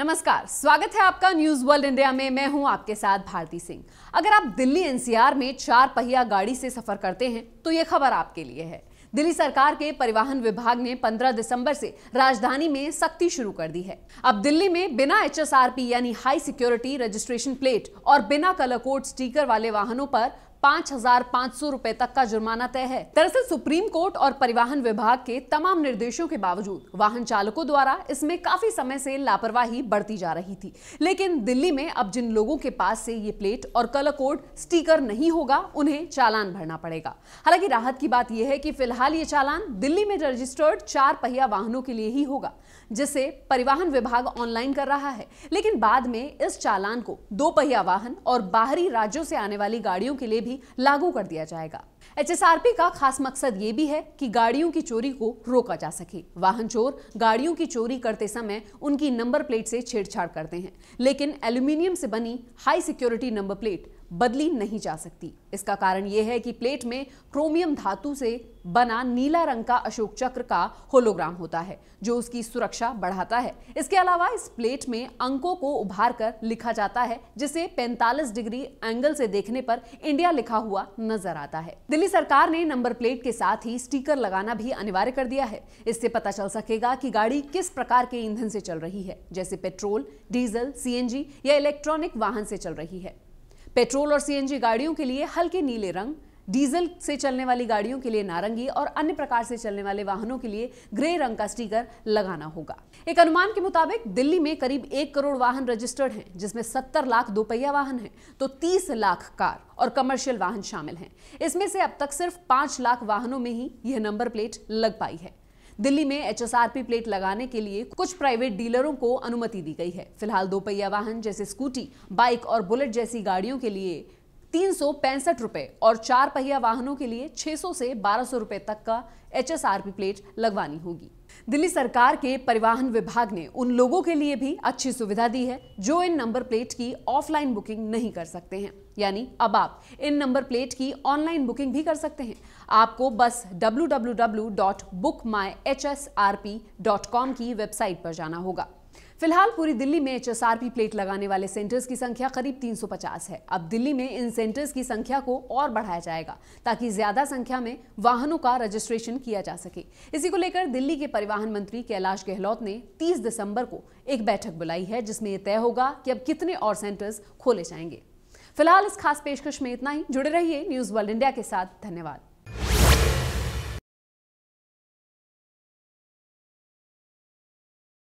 नमस्कार स्वागत है आपका न्यूज वर्ल्ड इंडिया में मैं हूं आपके साथ भारती सिंह अगर आप दिल्ली एनसीआर में चार पहिया गाड़ी से सफर करते हैं तो ये खबर आपके लिए है दिल्ली सरकार के परिवहन विभाग ने 15 दिसंबर से राजधानी में सख्ती शुरू कर दी है अब दिल्ली में बिना एच यानी हाई सिक्योरिटी रजिस्ट्रेशन प्लेट और बिना कलर कोड स्टीकर वाले वाहनों पर पाँच हजार पाँच सौ रूपए तक का जुर्माना तय है दरअसल सुप्रीम कोर्ट और परिवहन विभाग के तमाम निर्देशों के बावजूद वाहन चालकों द्वारा इसमें काफी समय से लापरवाही बढ़ती जा रही थी लेकिन दिल्ली में अब जिन लोगों के पास से ये प्लेट और कलर कोड स्टीकर नहीं होगा उन्हें चालान भरना पड़ेगा हालांकि राहत की बात यह है की फिलहाल ये चालान दिल्ली में रजिस्टर्ड चार पहिया वाहनों के लिए ही होगा जिसे परिवहन विभाग ऑनलाइन कर रहा है लेकिन बाद में इस चालान को दो पहिया वाहन और बाहरी राज्यों से आने वाली गाड़ियों के लिए भी लागू कर दिया जाएगा एचएसआरपी का खास मकसद ये भी है कि गाड़ियों की चोरी को रोका जा सके वाहन चोर गाड़ियों की चोरी करते समय उनकी नंबर प्लेट से छेड़छाड़ करते हैं लेकिन एल्यूमिनियम से बनी हाई सिक्योरिटी नंबर प्लेट बदली नहीं जा सकती इसका कारण यह है कि प्लेट में क्रोमियम धातु से बना नीला रंग का अशोक चक्र का होलोग्राम होता है जो उसकी सुरक्षा बढ़ाता है इसके अलावा इस प्लेट में अंकों को उभार कर लिखा जाता है जिसे 45 डिग्री एंगल से देखने पर इंडिया लिखा हुआ नजर आता है दिल्ली सरकार ने नंबर प्लेट के साथ ही स्टीकर लगाना भी अनिवार्य कर दिया है इससे पता चल सकेगा कि गाड़ी किस प्रकार के ईंधन से चल रही है जैसे पेट्रोल डीजल सी या इलेक्ट्रॉनिक वाहन से चल रही है पेट्रोल और सीएनजी गाड़ियों के लिए हल्के नीले रंग डीजल से चलने वाली गाड़ियों के लिए नारंगी और अन्य प्रकार से चलने वाले वाहनों के लिए ग्रे रंग का स्टीकर लगाना होगा एक अनुमान के मुताबिक दिल्ली में करीब एक करोड़ वाहन रजिस्टर्ड हैं जिसमें 70 लाख दोपहिया वाहन हैं तो 30 लाख कार और कमर्शियल वाहन शामिल हैं इसमें से अब तक सिर्फ पांच लाख वाहनों में ही यह नंबर प्लेट लग पाई है दिल्ली में एचएसआरपी प्लेट लगाने के लिए कुछ प्राइवेट डीलरों को अनुमति दी गई है फिलहाल दोपहिया वाहन जैसे स्कूटी बाइक और बुलेट जैसी गाड़ियों के लिए तीन सौ पैंसठ रुपए और चार पहिया वाहनों के लिए 600 से 1200 रुपए तक का एचएसआरपी प्लेट लगवानी होगी दिल्ली सरकार के परिवहन विभाग ने उन लोगों के लिए भी अच्छी सुविधा दी है जो इन नंबर प्लेट की ऑफलाइन बुकिंग नहीं कर सकते हैं यानी अब आप इन नंबर प्लेट की ऑनलाइन बुकिंग भी कर सकते हैं आपको बस www.bookmyhsrp.com की वेबसाइट पर जाना होगा फिलहाल पूरी दिल्ली में एच प्लेट लगाने वाले सेंटर्स की संख्या करीब 350 है अब दिल्ली में इन सेंटर्स की संख्या को और बढ़ाया जाएगा ताकि ज्यादा संख्या में वाहनों का रजिस्ट्रेशन किया जा सके इसी को लेकर दिल्ली के परिवहन मंत्री कैलाश गहलोत ने 30 दिसंबर को एक बैठक बुलाई है जिसमें यह तय होगा कि अब कितने और सेंटर्स खोले जाएंगे फिलहाल इस खास पेशकश में इतना ही जुड़े रहिए न्यूज वर्ल्ड इंडिया के साथ धन्यवाद